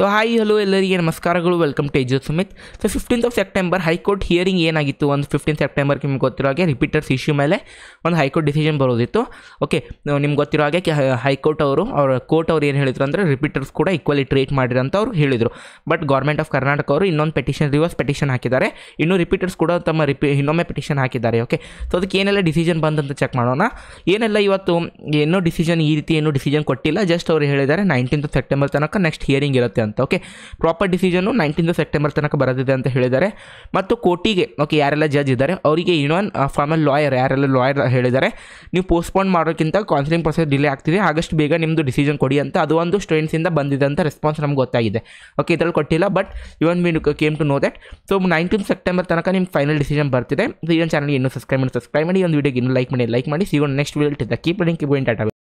so hi hello ಎಲ್ಲರಿಗೆ ನಮಸ್ಕಾರಗಳು welcome to Sumit so fifteen of September high court hearing ಏನಾಗಿತ್ತು ಒಂದು ಫಿಫ್ಟೀನ್ ಸೆಪ್ಟೆಂಬರ್ಗೆ ನಿಮ್ಗೆ ಗೊತ್ತಿರೋ ಹಾಗೆ ರಿಪೀಟರ್ಸ್ ಇಶ್ಯೂ ಮೇಲೆ ಒಂದು ಹೈಕೋರ್ಟ್ ಡಿಸಿಷನ್ ಬರೋದಿತ್ತು ಓಕೆ ನಿಮ್ಗೆ ಗೊತ್ತಿರೋ ಹಾಗೆ ಹೈಕೋರ್ಟ್ ಅವರು ಅವ್ರ ಕೋರ್ಟ್ ಅವ್ರು ಏನು ಹೇಳಿದ್ರು ಅಂದರೆ ರಿಪೀಟರ್ಸ್ ಕೂಡ ಈಕ್ವಲಿ ಟ್ರೀಟ್ ಮಾಡಿರಿ ಅಂತ ಅವರು ಹೇಳಿದರು ಬಟ್ ಗೌರ್ಮೆಂಟ್ ಆಫ್ ಕರ್ನಾಟಕ ಅವರು ಇನ್ನೊಂದು ಪೆಟಿಷನ್ ರಿವರ್ಸ್ ಪೆಟಿಷನ್ ಹಾಕಿದ್ದಾರೆ ಇನ್ನೂ ರಿಪೀಟರ್ಸ್ ಕೂಡ ತಮ್ಮ ರಿಪಿ ಇನ್ನೊಮ್ಮೆ ಪೆಟಿಷನ್ ಹಾಕಿದ್ದಾರೆ ಓಕೆ ಸೊ ಅದಕ್ಕೆ ಏನೆಲ್ಲ ಡಿಸಿಷನ್ ಬಂದಂತ ಚೆಕ್ ಮಾಡೋಣ ಏನೆಲ್ಲ ಇವತ್ತು ಏನೋ ಡಿಸಿಷನ್ ಈ ರೀತಿ ಏನೂ ಡಿಸಿಷನ್ ಕೊಟ್ಟಿಲ್ಲ ಜಸ್ಟ್ ಅವ್ರು ಹೇಳಿದ್ದಾರೆ ಆಫ್ ಸೆಪ್ಟೆಂಬರ್ ತನಕ ನೆಕ್ಸ್ಟ್ ಹಿಯರಿಂಗ್ ಇರುತ್ತೆ ಅಂತ ಅಂತ okay proper decision nineteen September ತನಕ ಬರೋದಿದೆ ಅಂತ ಹೇಳಿದ್ದಾರೆ ಮತ್ತು ಕೋರ್ಟಿಗೆ ಓಕೆ ಯಾರೆಲ್ಲ ಜಜ್ ಇದ್ದಾರೆ ಅವರಿಗೆ ಇನ್ನೊನ್ ಫಾರ್ಮಲ್ ಲಾಯರ್ ಯಾರೆಲ್ಲ ಲಾಯರ್ ಹೇಳಿದ್ದಾರೆ ನೀವು ಪೋಸ್ಟ್ಪೋನ್ ಮಾಡೋಕ್ಕಿಂತ ಕೌನ್ಸಿಲಿಂಗ್ ಪ್ರೊಸೆಸ್ ಡಿಲೇ ಆಗ್ತಿದೆ ಆಗಸ್ಟ್ ಬೇಗ ನಿಮ್ಮದು ಡಿಸಿಷನ್ ಕೊಡಿ ಅಂತ ಅದು ಒಂದು ಇಂದ ಬಂದಿದೆ ಅಂತ ರೆಸ್ಪಾನ್ಸ್ ನಮ್ಗೆ ಗೊತ್ತಾಗಿದೆ ಓಕೆ ಇದರಲ್ಲಿ ಕೊಟ್ಟಿಲ್ಲ but even mean came to know that so nineteen September ತನಕ ನಿಮ್ಮ ಫೈನಲ್ ಡಿಸಿಷನ್ ಬರ್ತಿದೆ ಈ ಒಂದು ಚಾನಲ್ ಇನ್ನೂ ಸಬ್ಸ್ಕ್ರೈಬ್ ಮಾಡಿ ಸಬ್ಸ್ಕ್ರೈಬ್ ಮಾಡಿ ಒಂದು ವೀಡಿಯೋಗೆ ಇನ್ನೂ ಲೈಕ್ ಮಾಡಿ ಲೈಕ್ ಮಾಡಿ ಸಿಗೋಣ next video the keep link Tata